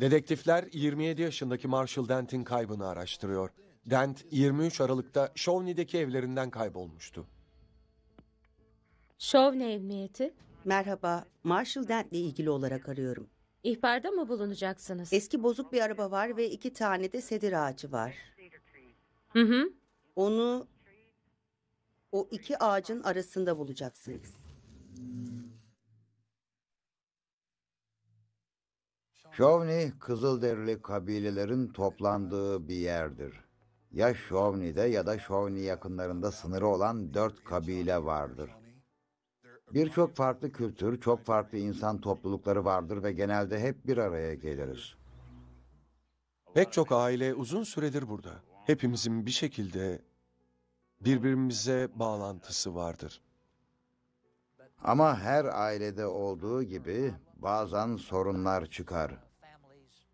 Dedektifler 27 yaşındaki Marshall Dent'in kaybını araştırıyor. Dent 23 Aralık'ta Shawnee'deki evlerinden kaybolmuştu. Shawnee emniyeti. Merhaba, Marshall Dent'le ilgili olarak arıyorum. İhbarda mı bulunacaksınız? Eski bozuk bir araba var ve iki tane de sedir ağacı var. Hı hı. Onu o iki ağacın arasında bulacaksınız. Şovni, Kızılderili kabilelerin toplandığı bir yerdir. Ya Şovni'de ya da Şovni yakınlarında sınırı olan dört kabile vardır. Birçok farklı kültür, çok farklı insan toplulukları vardır ve genelde hep bir araya geliriz. Pek çok aile uzun süredir burada. Hepimizin bir şekilde birbirimize bağlantısı vardır. Ama her ailede olduğu gibi bazen sorunlar çıkar.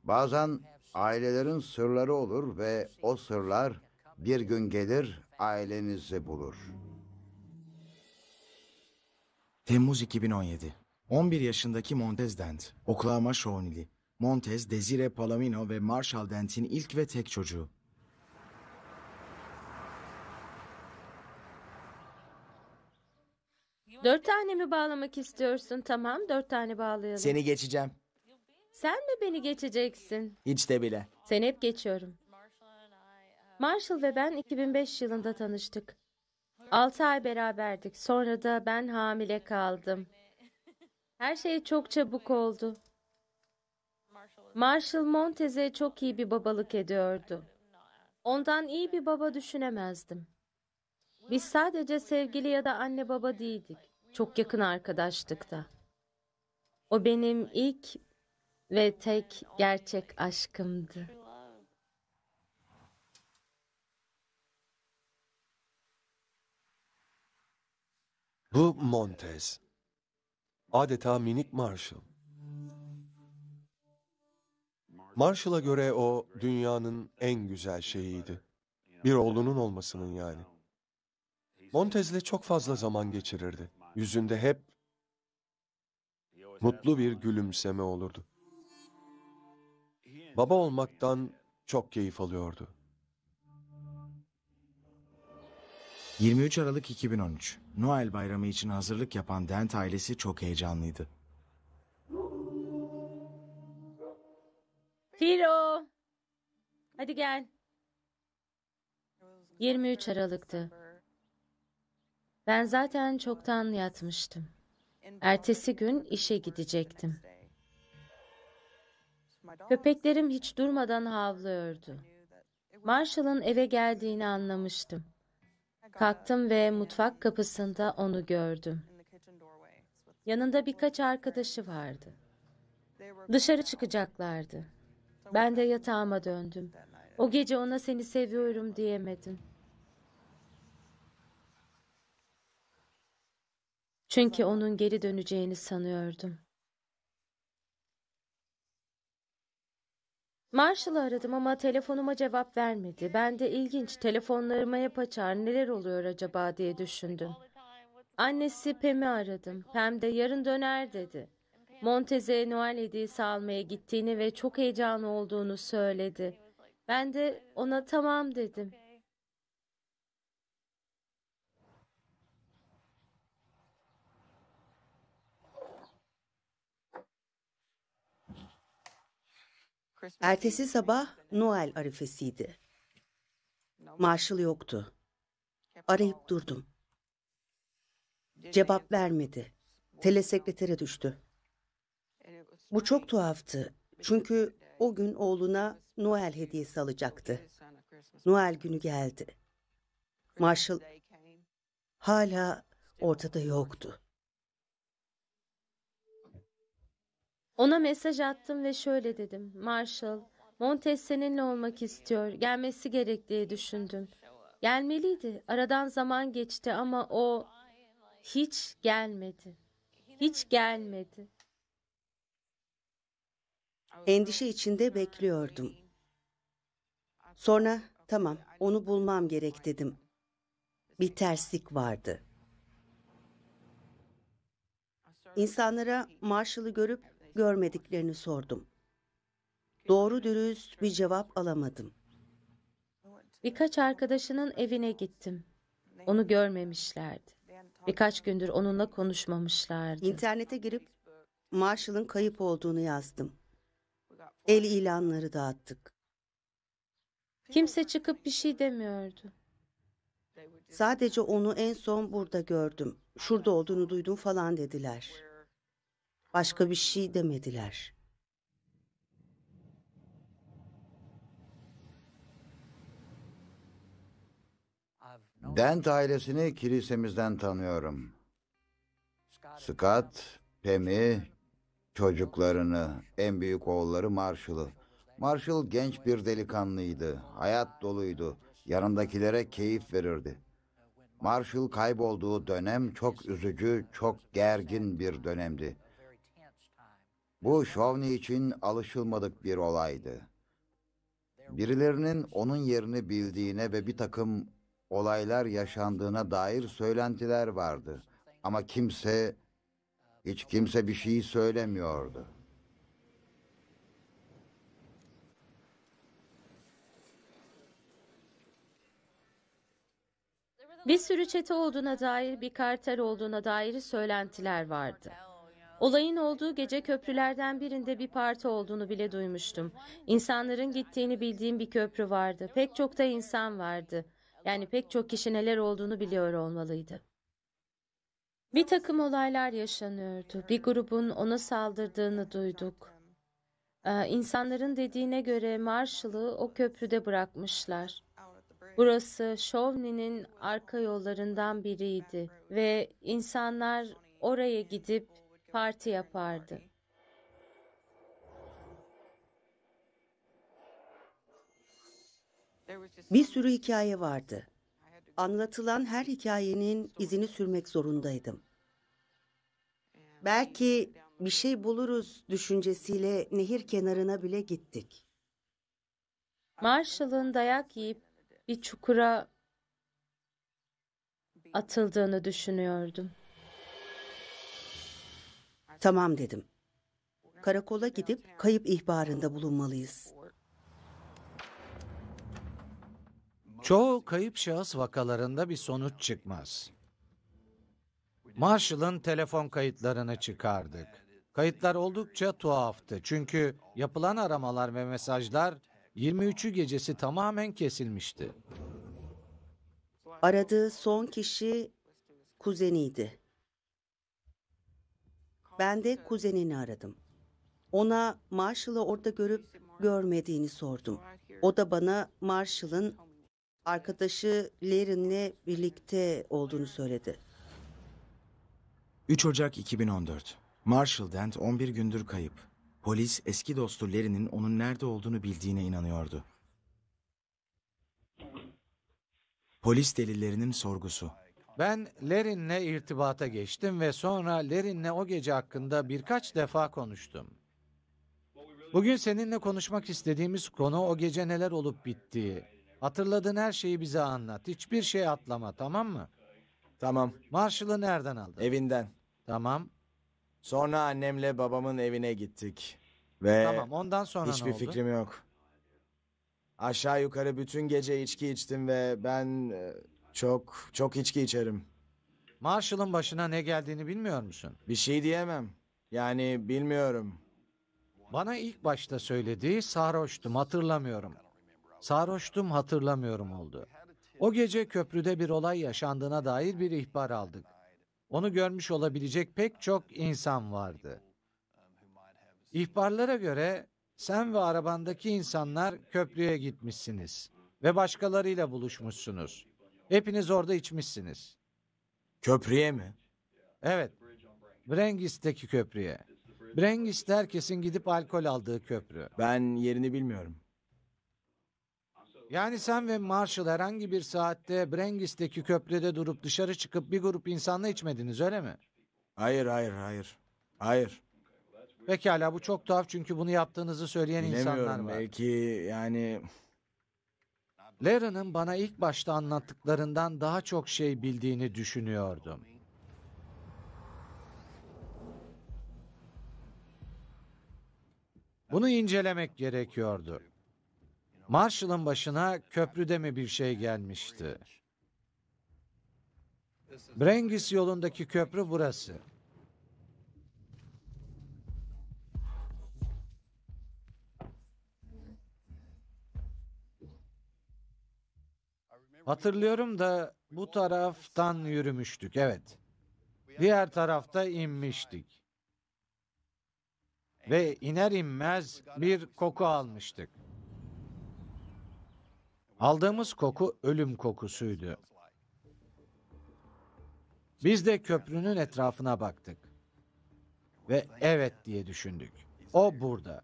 Bazen ailelerin sırları olur ve o sırlar bir gün gelir ailenizi bulur. Temmuz 2017. 11 yaşındaki Montez Dent, Oklahoma Shawnili. Montez, Desire Palomino ve Marshall Dent'in ilk ve tek çocuğu. Dört tane mi bağlamak istiyorsun? Tamam, dört tane bağlayalım. Seni geçeceğim. Sen mi beni geçeceksin? Hiç de bile. Seni hep geçiyorum. Marshall ve ben 2005 yılında tanıştık. 6 ay beraberdik. Sonra da ben hamile kaldım. Her şey çok çabuk oldu. Marshall Montez'e çok iyi bir babalık ediyordu. Ondan iyi bir baba düşünemezdim. Biz sadece sevgili ya da anne baba değildik. Çok yakın arkadaştık da. O benim ilk ve tek gerçek aşkımdı. Bu Montez. Adeta minik Marshall. Marshall'a göre o dünyanın en güzel şeyiydi. Bir oğlunun olmasının yani. Montez'le çok fazla zaman geçirirdi. Yüzünde hep mutlu bir gülümseme olurdu. Baba olmaktan çok keyif alıyordu. 23 Aralık 2013. Noel Bayramı için hazırlık yapan Dent ailesi çok heyecanlıydı. Filo. Hadi gel. 23 Aralık'tı. Ben zaten çoktan yatmıştım. Ertesi gün işe gidecektim. Köpeklerim hiç durmadan havlıyordu. Marshall'ın eve geldiğini anlamıştım. Kalktım ve mutfak kapısında onu gördüm. Yanında birkaç arkadaşı vardı. Dışarı çıkacaklardı. Ben de yatağıma döndüm. O gece ona seni seviyorum diyemedim. Çünkü onun geri döneceğini sanıyordum. Marshall'ı aradım ama telefonuma cevap vermedi. Ben de ilginç telefonlarıma hep açar neler oluyor acaba diye düşündüm. Annesi Pem'i aradım. Pem de yarın döner dedi. Montez'e Noel hediyesi almaya gittiğini ve çok heyecanlı olduğunu söyledi. Ben de ona tamam dedim. Ertesi sabah Noel arifesiydi. Marshall yoktu. Arayıp durdum. Cevap vermedi. Telesekretere düştü. Bu çok tuhaftı. Çünkü o gün oğluna Noel hediyesi alacaktı. Noel günü geldi. Marshall hala ortada yoktu. Ona mesaj attım ve şöyle dedim. Marshall, Montes seninle olmak istiyor. Gelmesi gerek diye düşündüm. Gelmeliydi. Aradan zaman geçti ama o hiç gelmedi. Hiç gelmedi. Endişe içinde bekliyordum. Sonra tamam onu bulmam gerek dedim. Bir terslik vardı. İnsanlara Marshall'ı görüp görmediklerini sordum. Doğru dürüst bir cevap alamadım. Birkaç arkadaşının evine gittim. Onu görmemişlerdi. Birkaç gündür onunla konuşmamışlardı. İnternete girip Marshall'ın kayıp olduğunu yazdım. El ilanları dağıttık. Kimse çıkıp bir şey demiyordu. Sadece onu en son burada gördüm. Şurada olduğunu duydum falan dediler. Başka bir şey demediler. Dent ailesini kilisemizden tanıyorum. Scott, Pemi, çocuklarını, en büyük oğulları Marshall'ı. Marshall genç bir delikanlıydı, hayat doluydu, yanındakilere keyif verirdi. Marshall kaybolduğu dönem çok üzücü, çok gergin bir dönemdi. Bu Şovni için alışılmadık bir olaydı. Birilerinin onun yerini bildiğine ve bir takım olaylar yaşandığına dair söylentiler vardı. Ama kimse, hiç kimse bir şey söylemiyordu. Bir sürü çete olduğuna dair, bir kartel olduğuna dair söylentiler vardı. Olayın olduğu gece köprülerden birinde bir parti olduğunu bile duymuştum. İnsanların gittiğini bildiğim bir köprü vardı. Pek çok da insan vardı. Yani pek çok kişi neler olduğunu biliyor olmalıydı. Bir takım olaylar yaşanıyordu. Bir grubun ona saldırdığını duyduk. Ee, insanların dediğine göre Marshall'ı o köprüde bırakmışlar. Burası Şovni'nin arka yollarından biriydi ve insanlar oraya gidip parti yapardı. Bir sürü hikaye vardı. Anlatılan her hikayenin izini sürmek zorundaydım. Belki bir şey buluruz düşüncesiyle nehir kenarına bile gittik. Marshall'ın dayak yiyip bir çukura atıldığını düşünüyordum. Tamam dedim. Karakola gidip kayıp ihbarında bulunmalıyız. Çoğu kayıp şahıs vakalarında bir sonuç çıkmaz. Marshall'ın telefon kayıtlarını çıkardık. Kayıtlar oldukça tuhaftı çünkü yapılan aramalar ve mesajlar 23'ü gecesi tamamen kesilmişti. Aradığı son kişi kuzeniydi. Ben de kuzenini aradım. Ona Marshall'ı orada görüp görmediğini sordum. O da bana Marshall'ın arkadaşı Larry'nle birlikte olduğunu söyledi. 3 Ocak 2014. Marshall Dent 11 gündür kayıp. Polis eski dostu Larry'nin onun nerede olduğunu bildiğine inanıyordu. Polis delillerinin sorgusu. Ben Lerin'le irtibata geçtim ve sonra Lerin'le o gece hakkında birkaç defa konuştum. Bugün seninle konuşmak istediğimiz konu o gece neler olup bittiği. Hatırladığın her şeyi bize anlat. Hiçbir şey atlama tamam mı? Tamam. Marshall'ı nereden aldın? Evinden. Tamam. Sonra annemle babamın evine gittik. Ve Tamam ondan sonra hiçbir ne oldu? fikrim yok. Aşağı yukarı bütün gece içki içtim ve ben... E, çok, çok içki içerim. Marshall'ın başına ne geldiğini bilmiyor musun? Bir şey diyemem. Yani bilmiyorum. Bana ilk başta söylediği sarhoştum hatırlamıyorum. Sarhoştum hatırlamıyorum oldu. O gece köprüde bir olay yaşandığına dair bir ihbar aldık. Onu görmüş olabilecek pek çok insan vardı. İhbarlara göre sen ve arabandaki insanlar köprüye gitmişsiniz ve başkalarıyla buluşmuşsunuz. Hepiniz orada içmişsiniz. Köprüye mi? Evet. Brengis'teki köprüye. Brengis herkesin gidip alkol aldığı köprü. Ben yerini bilmiyorum. Yani sen ve Marshall herhangi bir saatte Brengis'teki köprüde durup dışarı çıkıp bir grup insanla içmediniz öyle mi? Hayır, hayır, hayır. Hayır. Pekala bu çok tuhaf çünkü bunu yaptığınızı söyleyen Bilemiyorum, insanlar var. belki yani... Lara'nın bana ilk başta anlattıklarından daha çok şey bildiğini düşünüyordum. Bunu incelemek gerekiyordu. Marshall'ın başına köprüde mi bir şey gelmişti? Brengis yolundaki köprü burası. Hatırlıyorum da bu taraftan yürümüştük, evet. Diğer tarafta inmiştik. Ve iner inmez bir koku almıştık. Aldığımız koku ölüm kokusuydu. Biz de köprünün etrafına baktık. Ve evet diye düşündük. O burada.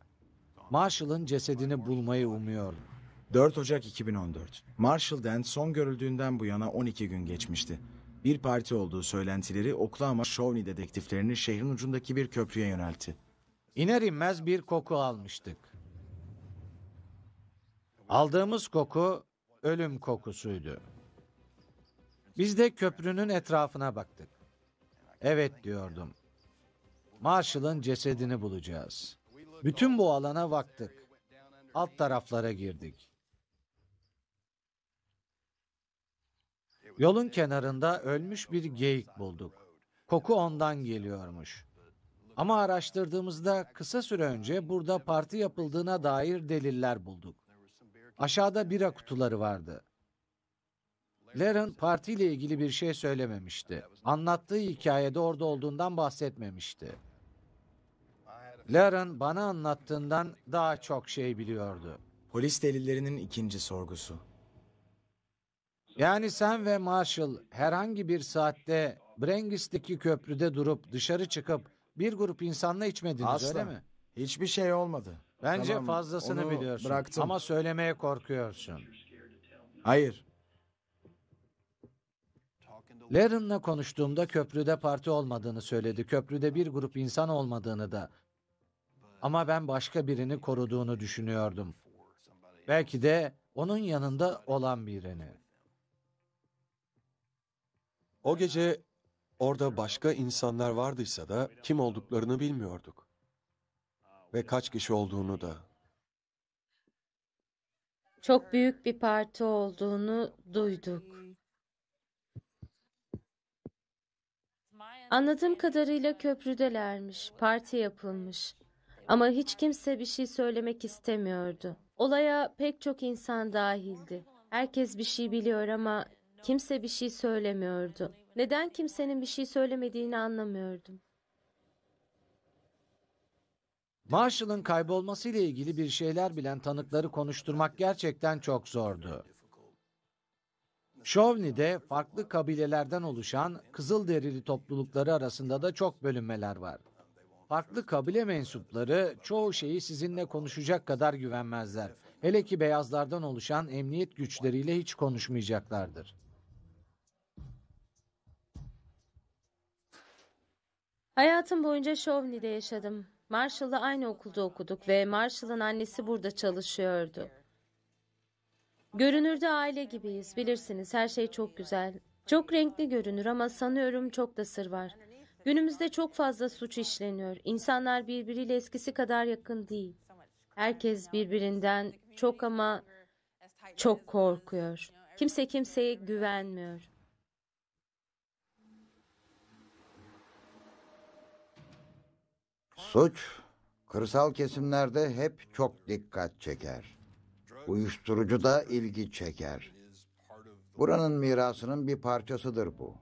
Marshall'ın cesedini bulmayı umuyordum. 4 Ocak 2014. Marshall Dent son görüldüğünden bu yana 12 gün geçmişti. Bir parti olduğu söylentileri Oklahoma Shawnee dedektiflerini şehrin ucundaki bir köprüye yöneltti. İner inmez bir koku almıştık. Aldığımız koku ölüm kokusuydu. Biz de köprünün etrafına baktık. Evet diyordum. Marshall'ın cesedini bulacağız. Bütün bu alana baktık. Alt taraflara girdik. Yolun kenarında ölmüş bir geyik bulduk. Koku ondan geliyormuş. Ama araştırdığımızda kısa süre önce burada parti yapıldığına dair deliller bulduk. Aşağıda bira kutuları vardı. Laren partiyle ilgili bir şey söylememişti. Anlattığı hikayede orada olduğundan bahsetmemişti. Laren bana anlattığından daha çok şey biliyordu. Polis delillerinin ikinci sorgusu. Yani sen ve Marshall herhangi bir saatte Brengis'teki köprüde durup dışarı çıkıp bir grup insanla içmediniz Asla. öyle mi? Hiçbir şey olmadı. Bence Tamam, fazlasını biliyorsun bıraktım. ama söylemeye korkuyorsun. Hayır. Laren'la konuştuğumda köprüde parti olmadığını söyledi. Köprüde bir grup insan olmadığını da. Ama ben başka birini koruduğunu düşünüyordum. Belki de onun yanında olan birini. O gece orada başka insanlar vardıysa da kim olduklarını bilmiyorduk. Ve kaç kişi olduğunu da. Çok büyük bir parti olduğunu duyduk. Anladığım kadarıyla köprüdelermiş, parti yapılmış. Ama hiç kimse bir şey söylemek istemiyordu. Olaya pek çok insan dahildi. Herkes bir şey biliyor ama Kimse bir şey söylemiyordu. Neden kimsenin bir şey söylemediğini anlamıyordum. Marshall'ın kaybolması ile ilgili bir şeyler bilen tanıkları konuşturmak gerçekten çok zordu. Şovni'de farklı kabilelerden oluşan Kızıl Derili toplulukları arasında da çok bölünmeler var. Farklı kabile mensupları çoğu şeyi sizinle konuşacak kadar güvenmezler. Hele ki beyazlardan oluşan emniyet güçleriyle hiç konuşmayacaklardır. Hayatım boyunca Şovni'de yaşadım. Marshall'la aynı okulda okuduk ve Marshall'ın annesi burada çalışıyordu. Görünürde aile gibiyiz, bilirsiniz her şey çok güzel. Çok renkli görünür ama sanıyorum çok da sır var. Günümüzde çok fazla suç işleniyor. İnsanlar birbiriyle eskisi kadar yakın değil. Herkes birbirinden çok ama çok korkuyor. Kimse kimseye güvenmiyor. Suç kırsal kesimlerde hep çok dikkat çeker. Uyuşturucu da ilgi çeker. Buranın mirasının bir parçasıdır bu.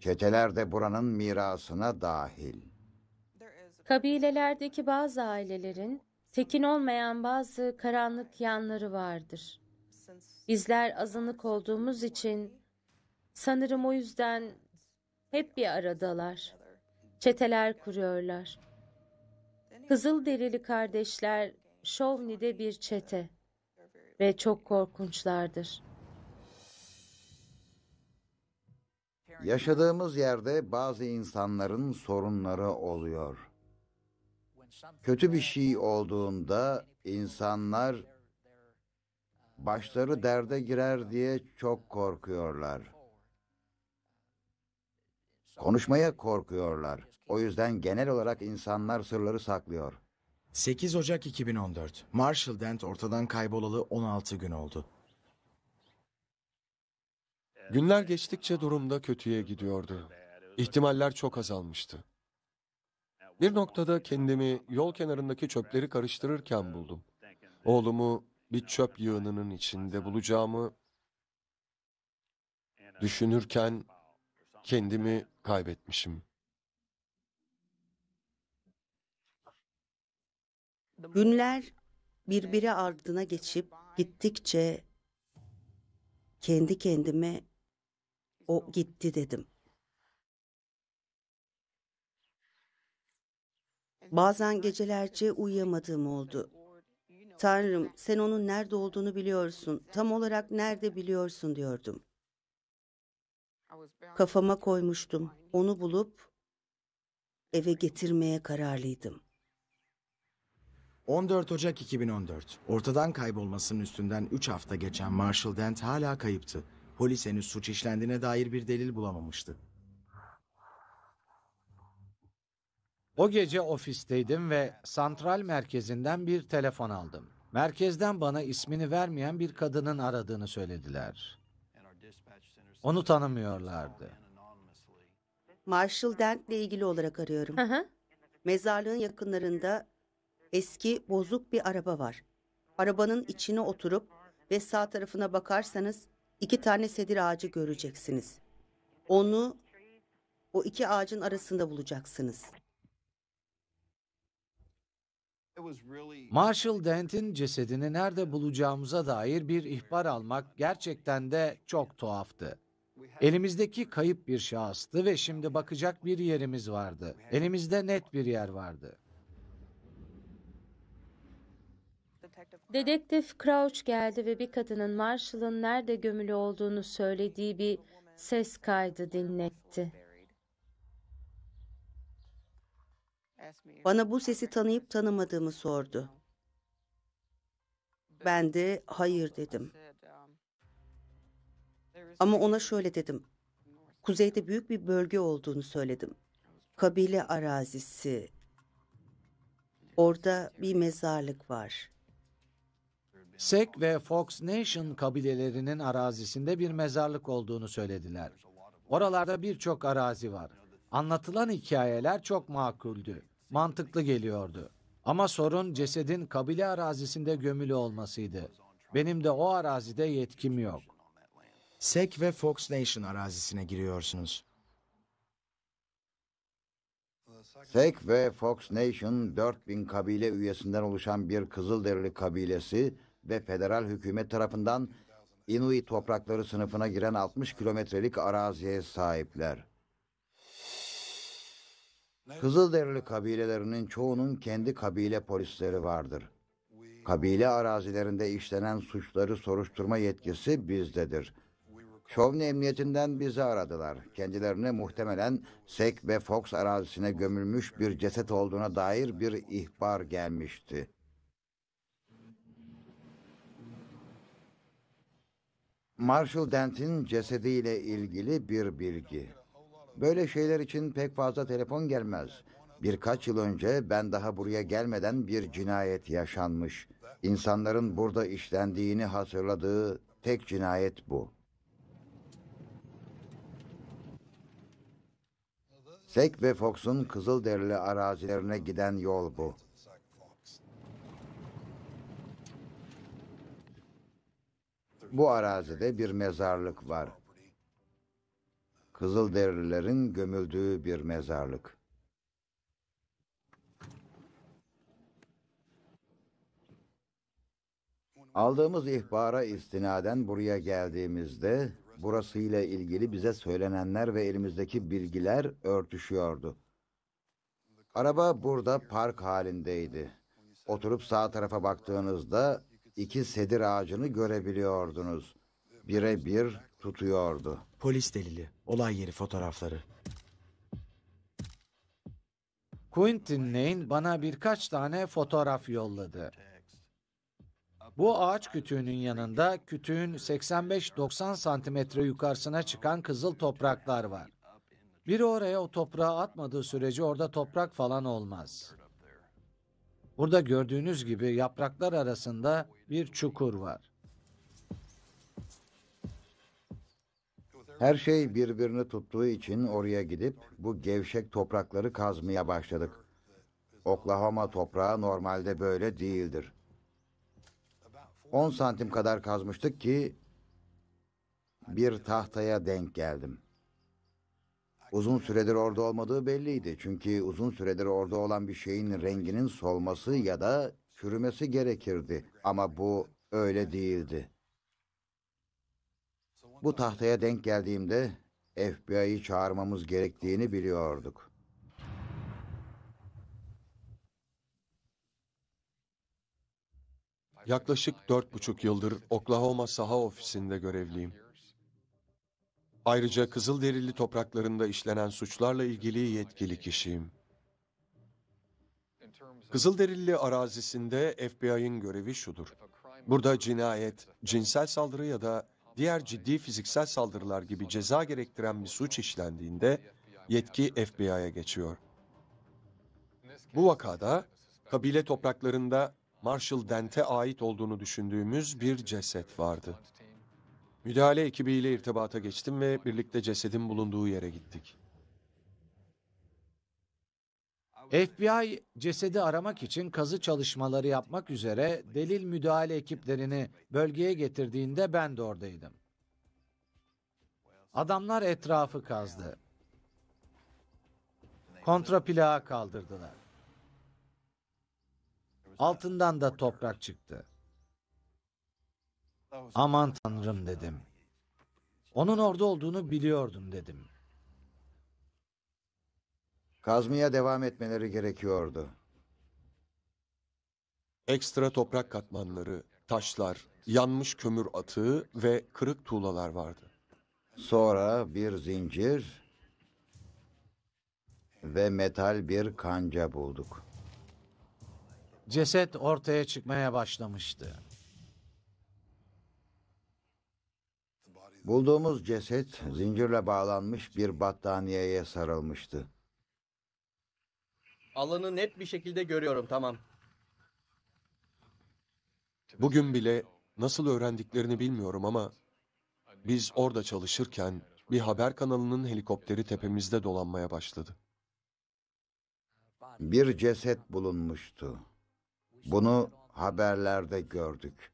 Çeteler de buranın mirasına dahil. Kabilelerdeki bazı ailelerin tekin olmayan bazı karanlık yanları vardır. Bizler azınlık olduğumuz için sanırım o yüzden hep bir aradalar. Çeteler kuruyorlar. Kızıl derili kardeşler Şovni'de bir çete ve çok korkunçlardır. Yaşadığımız yerde bazı insanların sorunları oluyor. Kötü bir şey olduğunda insanlar başları derde girer diye çok korkuyorlar. Konuşmaya korkuyorlar. O yüzden genel olarak insanlar sırları saklıyor. 8 Ocak 2014. Marshall Dent ortadan kaybolalı 16 gün oldu. Günler geçtikçe durumda kötüye gidiyordu. İhtimaller çok azalmıştı. Bir noktada kendimi yol kenarındaki çöpleri karıştırırken buldum. Oğlumu bir çöp yığınının içinde bulacağımı düşünürken kendimi kaybetmişim. Günler birbiri ardına geçip gittikçe kendi kendime o gitti dedim. Bazen gecelerce uyuyamadığım oldu. Tanrım sen onun nerede olduğunu biliyorsun, tam olarak nerede biliyorsun diyordum. Kafama koymuştum. Onu bulup eve getirmeye kararlıydım. 14 Ocak 2014. Ortadan kaybolmasının üstünden 3 hafta geçen Marshall Dent hala kayıptı. Polis henüz suç işlendiğine dair bir delil bulamamıştı. O gece ofisteydim ve santral merkezinden bir telefon aldım. Merkezden bana ismini vermeyen bir kadının aradığını söylediler. Onu tanımıyorlardı. Marshall Dent'le ilgili olarak arıyorum. Hı hı. Mezarlığın yakınlarında eski bozuk bir araba var. Arabanın içine oturup ve sağ tarafına bakarsanız iki tane sedir ağacı göreceksiniz. Onu o iki ağacın arasında bulacaksınız. Marshall Dent'in cesedini nerede bulacağımıza dair bir ihbar almak gerçekten de çok tuhaftı. Elimizdeki kayıp bir şahıstı ve şimdi bakacak bir yerimiz vardı. Elimizde net bir yer vardı. Dedektif Crouch geldi ve bir kadının Marshall'ın nerede gömülü olduğunu söylediği bir ses kaydı dinletti. Bana bu sesi tanıyıp tanımadığımı sordu. Ben de hayır dedim. Ama ona şöyle dedim. Kuzeyde büyük bir bölge olduğunu söyledim. Kabile arazisi. Orada bir mezarlık var. Sek ve Fox Nation kabilelerinin arazisinde bir mezarlık olduğunu söylediler. Oralarda birçok arazi var. Anlatılan hikayeler çok makuldü. Mantıklı geliyordu. Ama sorun cesedin kabile arazisinde gömülü olmasıydı. Benim de o arazide yetkim yok. SEC ve Fox Nation arazisine giriyorsunuz. SEC ve Fox Nation 4000 kabile üyesinden oluşan bir Kızılderili kabilesi ve federal hükümet tarafından Inuit toprakları sınıfına giren 60 kilometrelik araziye sahipler. Kızılderili kabilelerinin çoğunun kendi kabile polisleri vardır. Kabile arazilerinde işlenen suçları soruşturma yetkisi bizdedir. Şovni emniyetinden bizi aradılar. Kendilerine muhtemelen Sek ve Fox arazisine gömülmüş bir ceset olduğuna dair bir ihbar gelmişti. Marshall Dent'in cesediyle ilgili bir bilgi. Böyle şeyler için pek fazla telefon gelmez. Birkaç yıl önce ben daha buraya gelmeden bir cinayet yaşanmış. İnsanların burada işlendiğini hatırladığı tek cinayet bu. Sek ve Fox'un Kızılderili arazilerine giden yol bu. Bu arazide bir mezarlık var. Kızılderililerin gömüldüğü bir mezarlık. Aldığımız ihbara istinaden buraya geldiğimizde burası ile ilgili bize söylenenler ve elimizdeki bilgiler örtüşüyordu. Araba burada park halindeydi. Oturup sağ tarafa baktığınızda iki sedir ağacını görebiliyordunuz. Bire bir tutuyordu. Polis delili, olay yeri fotoğrafları. Quentin Lane bana birkaç tane fotoğraf yolladı. Bu ağaç kütüğünün yanında kütüğün 85-90 santimetre yukarısına çıkan kızıl topraklar var. Biri oraya o toprağı atmadığı sürece orada toprak falan olmaz. Burada gördüğünüz gibi yapraklar arasında bir çukur var. Her şey birbirini tuttuğu için oraya gidip bu gevşek toprakları kazmaya başladık. Oklahoma toprağı normalde böyle değildir. 10 santim kadar kazmıştık ki bir tahtaya denk geldim. Uzun süredir orada olmadığı belliydi. Çünkü uzun süredir orada olan bir şeyin renginin solması ya da çürümesi gerekirdi. Ama bu öyle değildi. Bu tahtaya denk geldiğimde FBI'yi çağırmamız gerektiğini biliyorduk. Yaklaşık dört buçuk yıldır Oklahoma saha ofisinde görevliyim. Ayrıca Kızılderili topraklarında işlenen suçlarla ilgili yetkili kişiyim. Kızılderili arazisinde FBI'ın görevi şudur. Burada cinayet, cinsel saldırı ya da diğer ciddi fiziksel saldırılar gibi ceza gerektiren bir suç işlendiğinde yetki FBI'ya geçiyor. Bu vakada kabile topraklarında Marshall Dent'e ait olduğunu düşündüğümüz bir ceset vardı. Müdahale ekibiyle irtibata geçtim ve birlikte cesedin bulunduğu yere gittik. FBI cesedi aramak için kazı çalışmaları yapmak üzere delil müdahale ekiplerini bölgeye getirdiğinde ben de oradaydım. Adamlar etrafı kazdı. Kontraplağı kaldırdılar. Altından da toprak çıktı. Aman tanrım dedim. Onun orada olduğunu biliyordum dedim. Kazmaya devam etmeleri gerekiyordu. Ekstra toprak katmanları, taşlar, yanmış kömür atığı ve kırık tuğlalar vardı. Sonra bir zincir ve metal bir kanca bulduk. Ceset ortaya çıkmaya başlamıştı. Bulduğumuz ceset zincirle bağlanmış bir battaniyeye sarılmıştı. Alanı net bir şekilde görüyorum tamam. Bugün bile nasıl öğrendiklerini bilmiyorum ama biz orada çalışırken bir haber kanalının helikopteri tepemizde dolanmaya başladı. Bir ceset bulunmuştu. Bunu haberlerde gördük.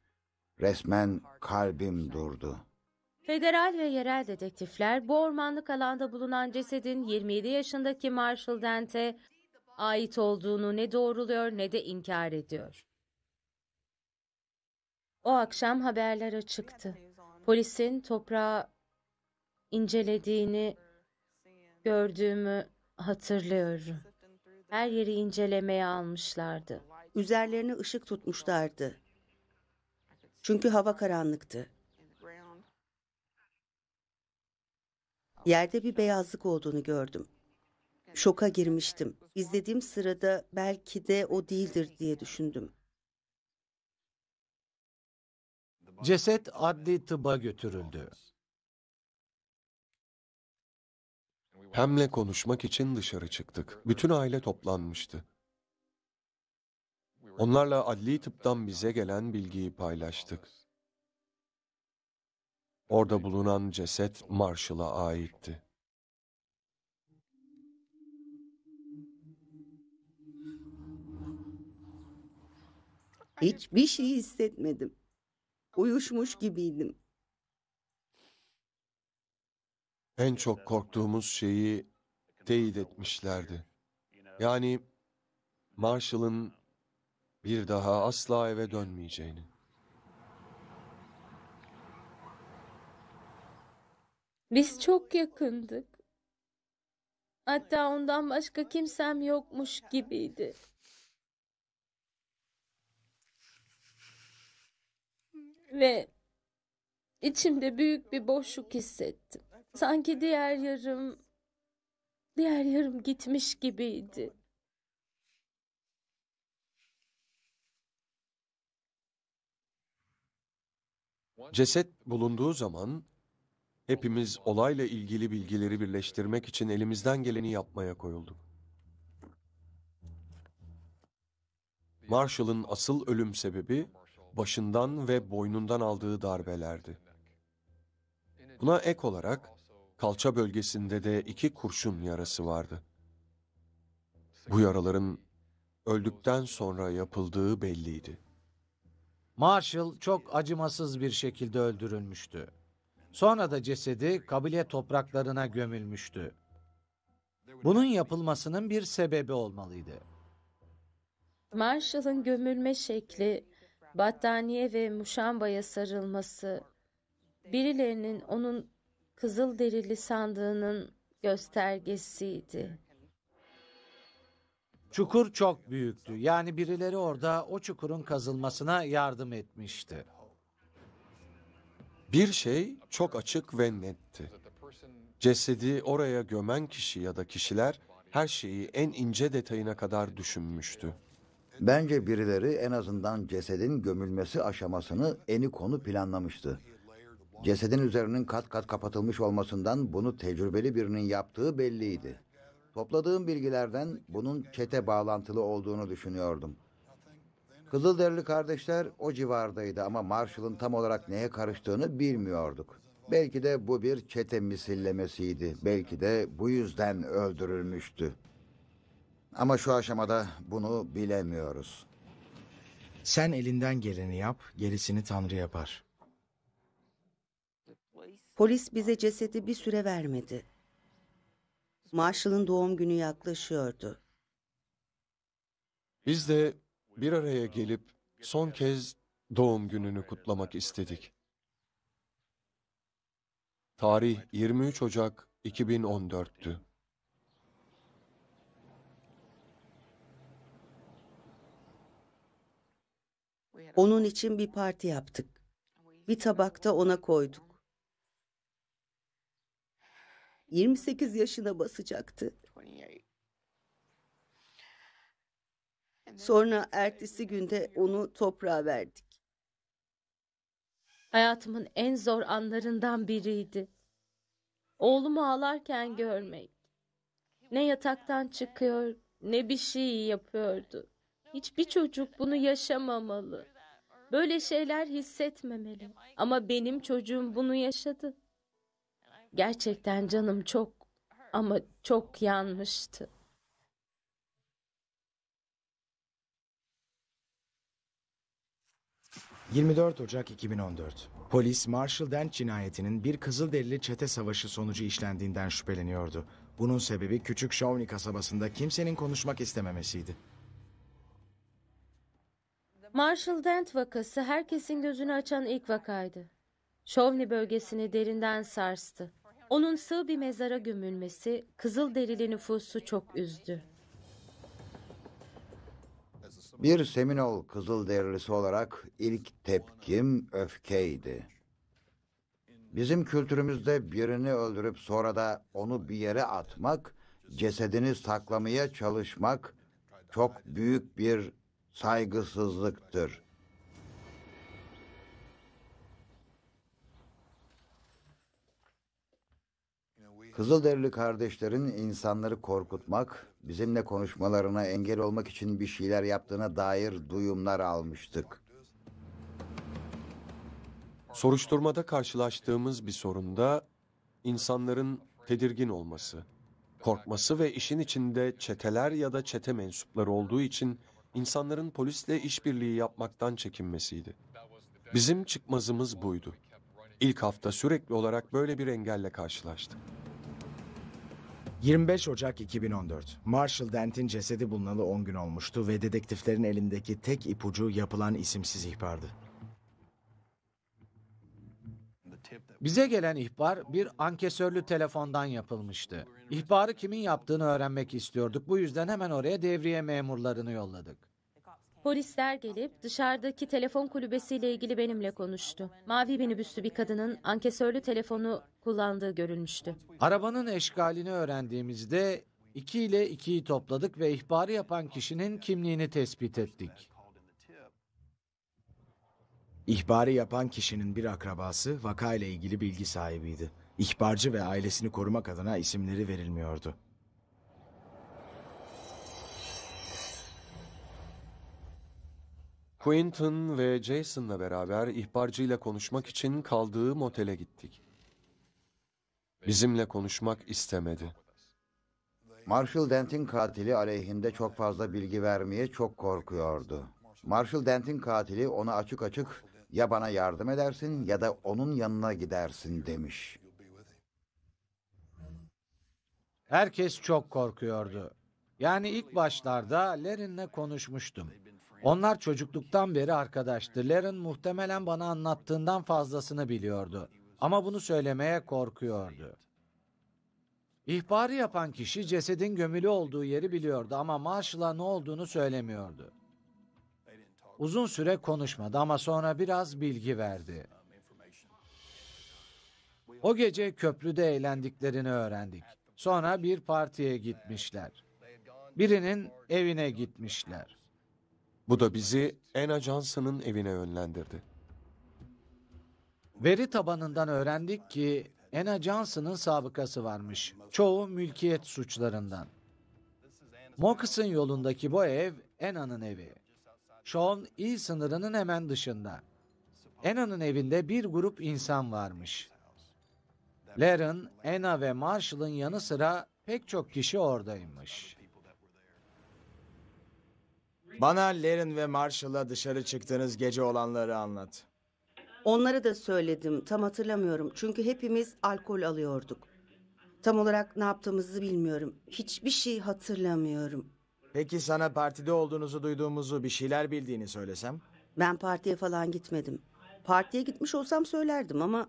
Resmen kalbim durdu. Federal ve yerel dedektifler bu ormanlık alanda bulunan cesedin 27 yaşındaki Marshall Dent'e ait olduğunu ne doğruluyor ne de inkar ediyor. O akşam haberlere çıktı. Polisin toprağı incelediğini gördüğümü hatırlıyorum. Her yeri incelemeye almışlardı üzerlerine ışık tutmuşlardı. Çünkü hava karanlıktı. Yerde bir beyazlık olduğunu gördüm. Şoka girmiştim. İzlediğim sırada belki de o değildir diye düşündüm. Ceset adli tıba götürüldü. Hem'le konuşmak için dışarı çıktık. Bütün aile toplanmıştı. Onlarla adli tıptan bize gelen bilgiyi paylaştık. Orada bulunan ceset Marshall'a aitti. Hiçbir şey hissetmedim. Uyuşmuş gibiydim. En çok korktuğumuz şeyi teyit etmişlerdi. Yani Marshall'ın bir daha asla eve dönmeyeceğini. Biz çok yakındık. Hatta ondan başka kimsem yokmuş gibiydi. Ve içimde büyük bir boşluk hissettim. Sanki diğer yarım, diğer yarım gitmiş gibiydi. Ceset bulunduğu zaman hepimiz olayla ilgili bilgileri birleştirmek için elimizden geleni yapmaya koyulduk. Marshall'ın asıl ölüm sebebi başından ve boynundan aldığı darbelerdi. Buna ek olarak kalça bölgesinde de iki kurşun yarası vardı. Bu yaraların öldükten sonra yapıldığı belliydi. Marshall çok acımasız bir şekilde öldürülmüştü. Sonra da cesedi kabile topraklarına gömülmüştü. Bunun yapılmasının bir sebebi olmalıydı. Marshall'ın gömülme şekli, battaniye ve muşambaya sarılması, birilerinin onun kızıl derili sandığının göstergesiydi. Çukur çok büyüktü. Yani birileri orada o çukurun kazılmasına yardım etmişti. Bir şey çok açık ve netti. Cesedi oraya gömen kişi ya da kişiler her şeyi en ince detayına kadar düşünmüştü. Bence birileri en azından cesedin gömülmesi aşamasını eni konu planlamıştı. Cesedin üzerinin kat kat kapatılmış olmasından bunu tecrübeli birinin yaptığı belliydi. Topladığım bilgilerden bunun çete bağlantılı olduğunu düşünüyordum. Kızılderili kardeşler o civardaydı ama Marshall'ın tam olarak neye karıştığını bilmiyorduk. Belki de bu bir çete misillemesiydi. Belki de bu yüzden öldürülmüştü. Ama şu aşamada bunu bilemiyoruz. Sen elinden geleni yap, gerisini Tanrı yapar. Polis bize cesedi bir süre vermedi. Marshall'ın doğum günü yaklaşıyordu. Biz de bir araya gelip son kez doğum gününü kutlamak istedik. Tarih 23 Ocak 2014'tü. Onun için bir parti yaptık. Bir tabakta ona koyduk. 28 yaşına basacaktı. Sonra ertesi günde onu toprağa verdik. Hayatımın en zor anlarından biriydi. Oğlumu ağlarken görmek. Ne yataktan çıkıyor, ne bir şey yapıyordu. Hiçbir çocuk bunu yaşamamalı. Böyle şeyler hissetmemeli. Ama benim çocuğum bunu yaşadı. Gerçekten canım çok ama çok yanmıştı. ...24 Ocak 2014... ...polis Marshall Dent cinayetinin... ...bir Kızılderili çete savaşı sonucu işlendiğinden şüpheleniyordu. Bunun sebebi küçük Shawnee kasabasında... ...kimsenin konuşmak istememesiydi. Marshall Dent vakası herkesin gözünü açan ilk vakaydı. Shawnee bölgesini derinden sarstı. Onun sığ bir mezara gömülmesi Kızıl Kızılderili nüfusu çok üzdü. Bir Seminol Kızıl Derili'si olarak ilk tepkim öfkeydi. Bizim kültürümüzde birini öldürüp sonra da onu bir yere atmak, cesedini saklamaya çalışmak çok büyük bir saygısızlıktır. Kızılderili kardeşlerin insanları korkutmak, bizimle konuşmalarına engel olmak için bir şeyler yaptığına dair duyumlar almıştık. Soruşturmada karşılaştığımız bir sorun da insanların tedirgin olması, korkması ve işin içinde çeteler ya da çete mensupları olduğu için insanların polisle işbirliği yapmaktan çekinmesiydi. Bizim çıkmazımız buydu. İlk hafta sürekli olarak böyle bir engelle karşılaştık. 25 Ocak 2014. Marshall Dent'in cesedi bulunalı 10 gün olmuştu ve dedektiflerin elindeki tek ipucu yapılan isimsiz ihbardı. Bize gelen ihbar bir ankesörlü telefondan yapılmıştı. İhbarı kimin yaptığını öğrenmek istiyorduk. Bu yüzden hemen oraya devriye memurlarını yolladık. Polisler gelip dışarıdaki telefon kulübesiyle ilgili benimle konuştu. Mavi minibüslü bir kadının ankesörlü telefonu kullandığı görülmüştü. Arabanın eşgalini öğrendiğimizde 2 ile 2'yi topladık ve ihbarı yapan kişinin kimliğini tespit ettik. İhbarı yapan kişinin bir akrabası vaka ile ilgili bilgi sahibiydi. İhbarcı ve ailesini korumak adına isimleri verilmiyordu. Quentin ve Jason'la beraber ihbarcıyla konuşmak için kaldığı motele gittik. Bizimle konuşmak istemedi. Marshall Dent'in katili aleyhinde çok fazla bilgi vermeye çok korkuyordu. Marshall Dent'in katili ona açık açık ya bana yardım edersin ya da onun yanına gidersin demiş. Herkes çok korkuyordu. Yani ilk başlarda Lerin'le konuşmuştum. Onlar çocukluktan beri arkadaştı. Laren muhtemelen bana anlattığından fazlasını biliyordu. Ama bunu söylemeye korkuyordu. İhbarı yapan kişi cesedin gömülü olduğu yeri biliyordu ama Marshall'a ne olduğunu söylemiyordu. Uzun süre konuşmadı ama sonra biraz bilgi verdi. O gece köprüde eğlendiklerini öğrendik. Sonra bir partiye gitmişler. Birinin evine gitmişler. Bu da bizi Ena Johnson'ın evine yönlendirdi. Veri tabanından öğrendik ki Anna Johnson'ın sabıkası varmış. Çoğu mülkiyet suçlarından. Mokas'ın yolundaki bu ev Anna'nın evi. Sean il e sınırının hemen dışında. Anna'nın evinde bir grup insan varmış. Laren, Anna ve Marshall'ın yanı sıra pek çok kişi oradaymış. Bana Lerin ve Marshalla dışarı çıktığınız gece olanları anlat. Onları da söyledim. Tam hatırlamıyorum. Çünkü hepimiz alkol alıyorduk. Tam olarak ne yaptığımızı bilmiyorum. Hiçbir şey hatırlamıyorum. Peki sana partide olduğunuzu duyduğumuzu bir şeyler bildiğini söylesem? Ben partiye falan gitmedim. Partiye gitmiş olsam söylerdim ama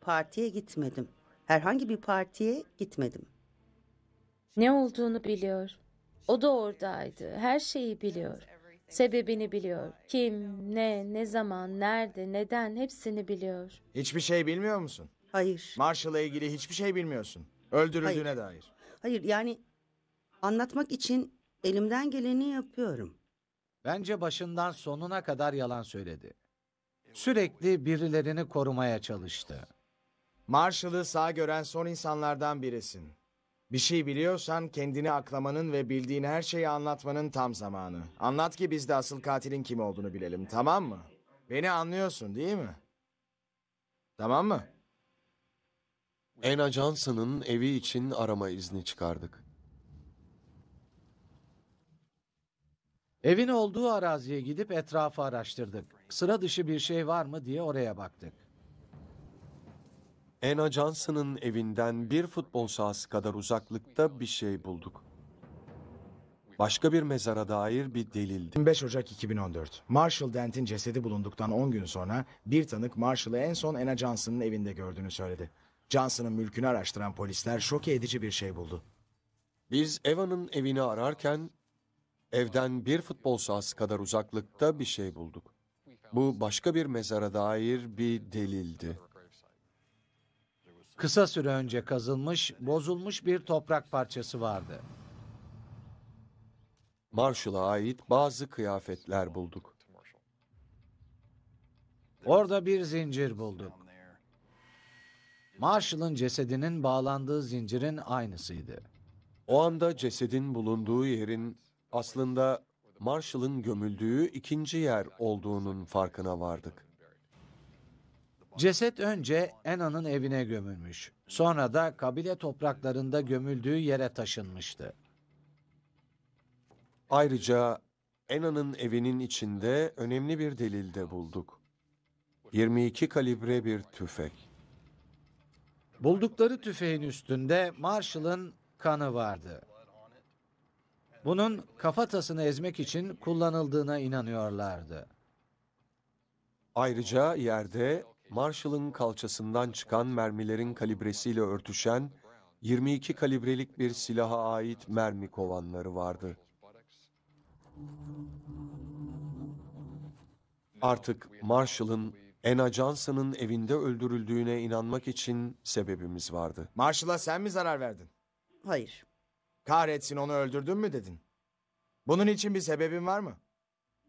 partiye gitmedim. Herhangi bir partiye gitmedim. Ne olduğunu biliyor. O da oradaydı. Her şeyi biliyor. Sebebini biliyor. Kim, ne, ne zaman, nerede, neden hepsini biliyor. Hiçbir şey bilmiyor musun? Hayır. Marshall'la ilgili hiçbir şey bilmiyorsun. Öldürüldüğüne Hayır. dair. Hayır yani anlatmak için elimden geleni yapıyorum. Bence başından sonuna kadar yalan söyledi. Sürekli birilerini korumaya çalıştı. Marshall'ı sağ gören son insanlardan birisin. Bir şey biliyorsan kendini aklamanın ve bildiğin her şeyi anlatmanın tam zamanı. Anlat ki biz de asıl katilin kim olduğunu bilelim tamam mı? Beni anlıyorsun değil mi? Tamam mı? Anna Johnson'ın evi için arama izni çıkardık. Evin olduğu araziye gidip etrafı araştırdık. Sıra dışı bir şey var mı diye oraya baktık. Anna Johnson'ın evinden bir futbol sahası kadar uzaklıkta bir şey bulduk. Başka bir mezara dair bir delildi. 25 Ocak 2014. Marshall Dent'in cesedi bulunduktan 10 gün sonra bir tanık Marshall'ı en son Anna Johnson'ın evinde gördüğünü söyledi. Johnson'ın mülkünü araştıran polisler şok edici bir şey buldu. Biz Eva'nın evini ararken evden bir futbol sahası kadar uzaklıkta bir şey bulduk. Bu başka bir mezara dair bir delildi. Kısa süre önce kazılmış, bozulmuş bir toprak parçası vardı. Marshall'a ait bazı kıyafetler bulduk. Orada bir zincir bulduk. Marshall'ın cesedinin bağlandığı zincirin aynısıydı. O anda cesedin bulunduğu yerin aslında Marshall'ın gömüldüğü ikinci yer olduğunun farkına vardık. Ceset önce Ena'nın evine gömülmüş. Sonra da kabile topraklarında gömüldüğü yere taşınmıştı. Ayrıca Ena'nın evinin içinde önemli bir delil de bulduk. 22 kalibre bir tüfek. Buldukları tüfeğin üstünde Marshall'ın kanı vardı. Bunun kafatasını ezmek için kullanıldığına inanıyorlardı. Ayrıca yerde Marshall'ın kalçasından çıkan mermilerin kalibresiyle örtüşen 22 kalibrelik bir silaha ait mermi kovanları vardı. Artık Marshall'ın Anna Johnson'ın evinde öldürüldüğüne inanmak için sebebimiz vardı. Marshall'a sen mi zarar verdin? Hayır. Kahretsin onu öldürdün mü dedin? Bunun için bir sebebin var mı?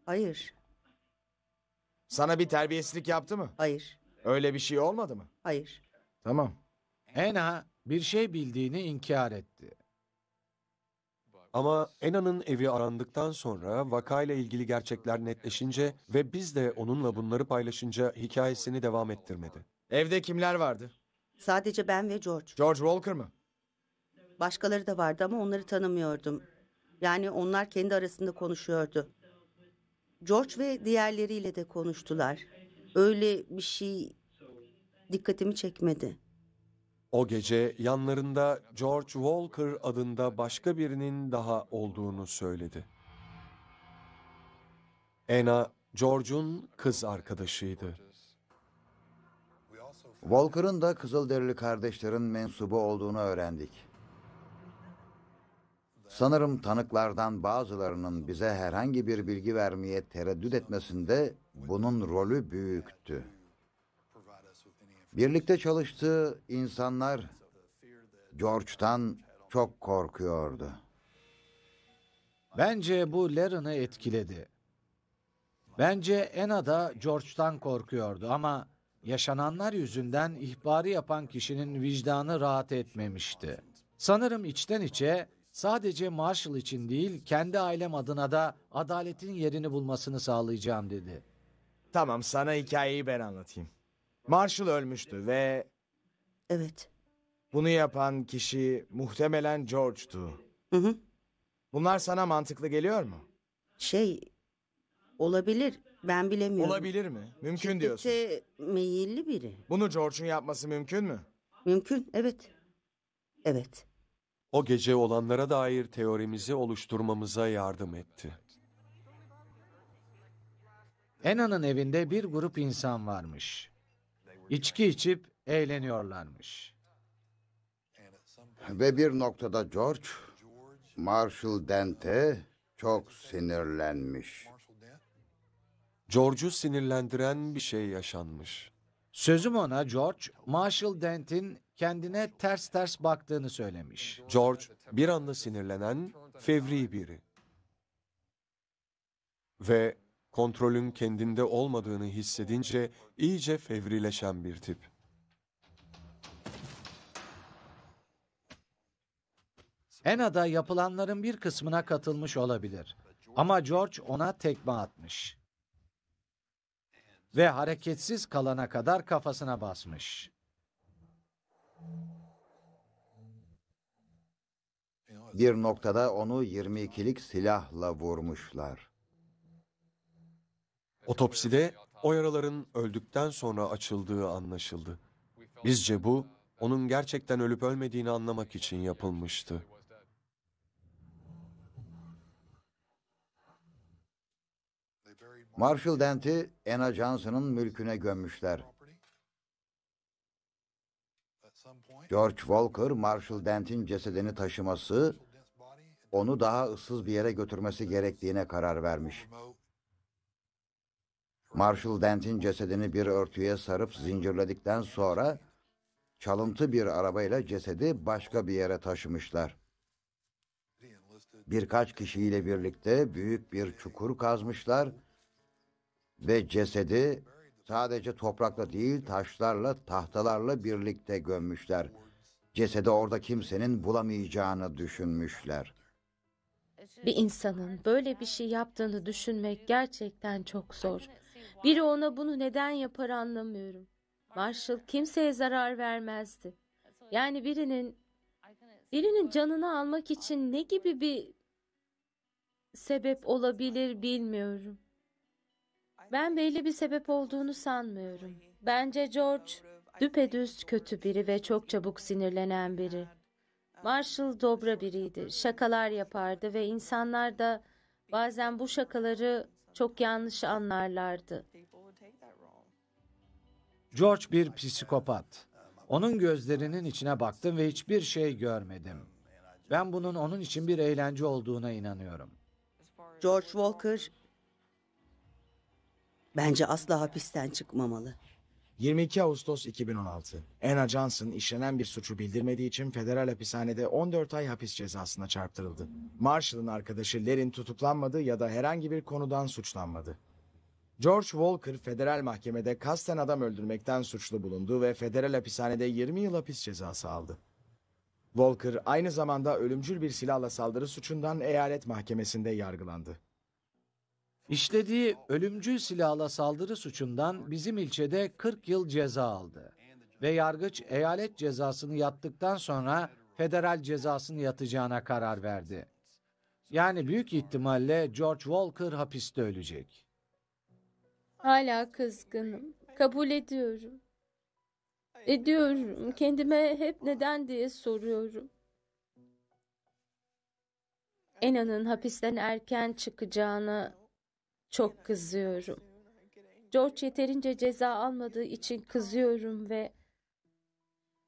Hayır. Sana bir terbiyesizlik yaptı mı? Hayır. Öyle bir şey olmadı mı? Hayır. Tamam. Ena bir şey bildiğini inkar etti. Ama Ena'nın evi arandıktan sonra vakayla ilgili gerçekler netleşince ve biz de onunla bunları paylaşınca hikayesini devam ettirmedi. Evde kimler vardı? Sadece ben ve George. George Walker mı? Başkaları da vardı ama onları tanımıyordum. Yani onlar kendi arasında konuşuyordu. George ve diğerleriyle de konuştular öyle bir şey dikkatimi çekmedi. O gece yanlarında George Walker adında başka birinin daha olduğunu söyledi. Ena, George'un kız arkadaşıydı. Walker'ın da Kızılderili kardeşlerin mensubu olduğunu öğrendik. Sanırım tanıklardan bazılarının bize herhangi bir bilgi vermeye tereddüt etmesinde bunun rolü büyüktü. Birlikte çalıştığı insanlar George'tan çok korkuyordu. Bence bu Laren'ı etkiledi. Bence Ena da George'tan korkuyordu ama yaşananlar yüzünden ihbarı yapan kişinin vicdanı rahat etmemişti. Sanırım içten içe sadece Marshall için değil kendi ailem adına da adaletin yerini bulmasını sağlayacağım dedi. Tamam sana hikayeyi ben anlatayım. Marshall ölmüştü ve Evet. bunu yapan kişi muhtemelen George'tu. Hı hı. Bunlar sana mantıklı geliyor mu? Şey olabilir. Ben bilemiyorum. Olabilir mi? Mümkün diyorsun. Şiddete meyilli biri. Bunu George'un yapması mümkün mü? Mümkün. Evet. Evet. O gece olanlara dair teorimizi oluşturmamıza yardım etti. Ena'nın evinde bir grup insan varmış. İçki içip eğleniyorlarmış. Ve bir noktada George, Marshall Dent'e çok sinirlenmiş. George'u sinirlendiren bir şey yaşanmış. Sözüm ona George, Marshall Dent'in kendine ters ters baktığını söylemiş. George bir anda sinirlenen fevri biri. Ve kontrolün kendinde olmadığını hissedince iyice fevrileşen bir tip. Ena'da yapılanların bir kısmına katılmış olabilir. Ama George ona tekme atmış. Ve hareketsiz kalana kadar kafasına basmış. Bir noktada onu 22'lik silahla vurmuşlar. Otopside o yaraların öldükten sonra açıldığı anlaşıldı. Bizce bu, onun gerçekten ölüp ölmediğini anlamak için yapılmıştı. Marshall Dent'i Anna Johnson'ın mülküne gömmüşler. George Walker, Marshall Dent'in cesedini taşıması, onu daha ıssız bir yere götürmesi gerektiğine karar vermiş. Marshall Dent'in cesedini bir örtüye sarıp zincirledikten sonra çalıntı bir arabayla cesedi başka bir yere taşımışlar. Birkaç kişiyle birlikte büyük bir çukur kazmışlar ve cesedi sadece toprakla değil taşlarla, tahtalarla birlikte gömmüşler. Cesedi orada kimsenin bulamayacağını düşünmüşler. Bir insanın böyle bir şey yaptığını düşünmek gerçekten çok zor. Biri ona bunu neden yapar anlamıyorum. Marshall kimseye zarar vermezdi. Yani birinin birinin canını almak için ne gibi bir sebep olabilir bilmiyorum. Ben belli bir sebep olduğunu sanmıyorum. Bence George düpedüz kötü biri ve çok çabuk sinirlenen biri. Marshall dobra biriydi. Şakalar yapardı ve insanlar da bazen bu şakaları çok yanlış anlarlardı. George bir psikopat. Onun gözlerinin içine baktım ve hiçbir şey görmedim. Ben bunun onun için bir eğlence olduğuna inanıyorum. George Walker bence asla hapisten çıkmamalı. 22 Ağustos 2016. Anna Johnson işlenen bir suçu bildirmediği için federal hapishanede 14 ay hapis cezasına çarptırıldı. Marshall'ın arkadaşı Lerin tutuklanmadı ya da herhangi bir konudan suçlanmadı. George Walker federal mahkemede kasten adam öldürmekten suçlu bulundu ve federal hapishanede 20 yıl hapis cezası aldı. Walker aynı zamanda ölümcül bir silahla saldırı suçundan eyalet mahkemesinde yargılandı. İşlediği ölümcül silahla saldırı suçundan bizim ilçede 40 yıl ceza aldı. Ve yargıç eyalet cezasını yattıktan sonra federal cezasını yatacağına karar verdi. Yani büyük ihtimalle George Walker hapiste ölecek. Hala kızgınım. Kabul ediyorum. Ediyorum. Kendime hep neden diye soruyorum. Ena'nın hapisten erken çıkacağını çok kızıyorum. George yeterince ceza almadığı için kızıyorum ve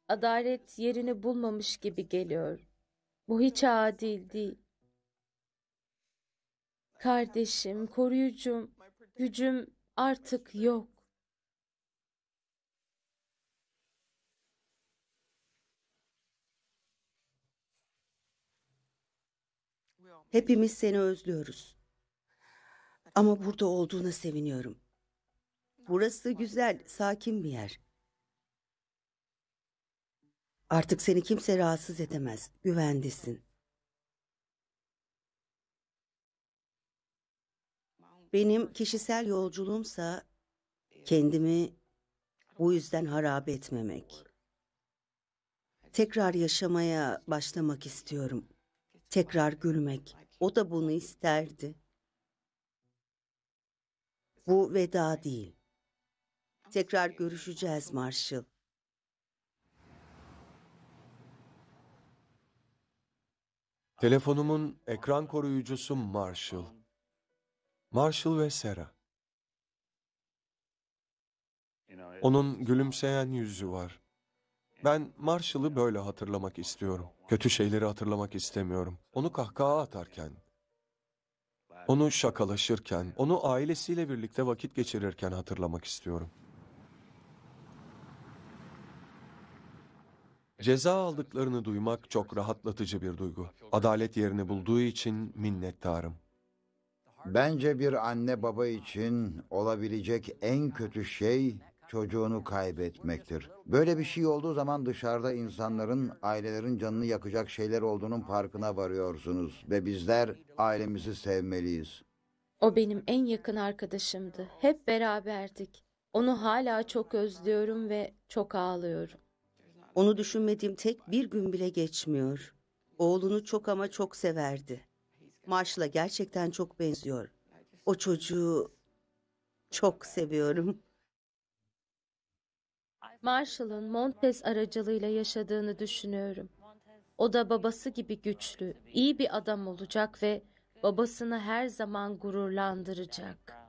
adalet yerini bulmamış gibi geliyor. Bu hiç adil değil. Kardeşim, koruyucum, gücüm artık yok. Hepimiz seni özlüyoruz. Ama burada olduğuna seviniyorum. Burası güzel, sakin bir yer. Artık seni kimse rahatsız edemez. Güvendesin. Benim kişisel yolculuğumsa kendimi bu yüzden harap etmemek. Tekrar yaşamaya başlamak istiyorum. Tekrar gülmek. O da bunu isterdi. Bu veda değil. Tekrar görüşeceğiz Marshall. Telefonumun ekran koruyucusu Marshall. Marshall ve Sera. Onun gülümseyen yüzü var. Ben Marshall'ı böyle hatırlamak istiyorum. Kötü şeyleri hatırlamak istemiyorum. Onu kahkaha atarken, onu şakalaşırken, onu ailesiyle birlikte vakit geçirirken hatırlamak istiyorum. Ceza aldıklarını duymak çok rahatlatıcı bir duygu. Adalet yerini bulduğu için minnettarım. Bence bir anne baba için olabilecek en kötü şey çocuğunu kaybetmektir. Böyle bir şey olduğu zaman dışarıda insanların, ailelerin canını yakacak şeyler olduğunun farkına varıyorsunuz ve bizler ailemizi sevmeliyiz. O benim en yakın arkadaşımdı. Hep beraberdik. Onu hala çok özlüyorum ve çok ağlıyorum. Onu düşünmediğim tek bir gün bile geçmiyor. Oğlunu çok ama çok severdi. Marshall'a gerçekten çok benziyor. O çocuğu çok seviyorum. Marshall'ın Montez aracılığıyla yaşadığını düşünüyorum. O da babası gibi güçlü, iyi bir adam olacak ve babasını her zaman gururlandıracak.''